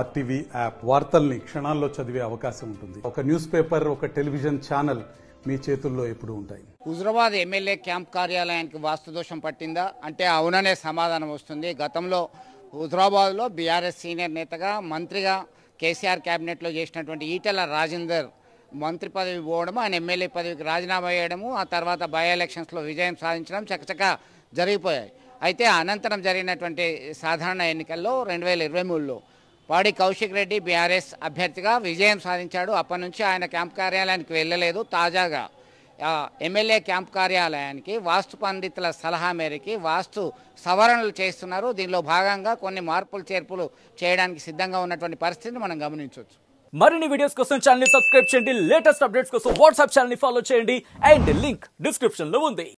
RTV app వార్తల్ని క్షణాల్లో చదివే అవకాశం ఉంటుంది ఒక న్యూస్ పేపర్ ఒక టెలివిజన్ ఛానల్ మీ చేతుల్లో ఎప్పుడు ఉంటాయి హుజరాబాద్ ఎమ్మెల్యే క్యాంప్ కార్యాలయానికి వాస్తుదోషం పట్టిందా అంటే అవుననే సమాధానం వస్తుంది గతంలో హుజరాబాద్లో బీఆర్ఎస్ సీనియర్ నేతగా మంత్రిగా కేసీఆర్ క్యాబినెట్లో చేసినటువంటి ఈటెల రాజేందర్ మంత్రి పదవి పోవడము ఆయన ఎమ్మెల్యే పదవికి రాజీనామా చేయడము ఆ తర్వాత బై ఎలక్షన్స్లో విజయం సాధించడం చకచక జరిగిపోయాయి అయితే అనంతరం జరిగినటువంటి సాధారణ ఎన్నికల్లో రెండు వేల ఇరవై మూడులో పాడి కౌశిక్ రెడ్డి బీఆర్ఎస్ అభ్యర్థిగా విజయం సాధించాడు అప్పటి నుంచి ఆయన క్యాంప్ కార్యాలయానికి వెళ్ళలేదు తాజాగా ఎమ్మెల్యే క్యాంప్ కార్యాలయానికి వాస్తు పండితుల సలహా మేరకి వాస్తు సవరణలు చేస్తున్నారు దీనిలో భాగంగా కొన్ని మార్పులు చేర్పులు చేయడానికి సిద్ధంగా ఉన్నటువంటి పరిస్థితిని మనం గమనించవచ్చు మరిన్ని వీడియోస్ కోసం ఛానల్ సబ్స్క్రైబ్ చేయండి లేటెస్ట్ అప్డేట్స్ కోసం వాట్సాప్ ఛానల్ ఫాలో చేయండి అండ్ లింక్ డిస్క్రిప్షన్ లో ఉంది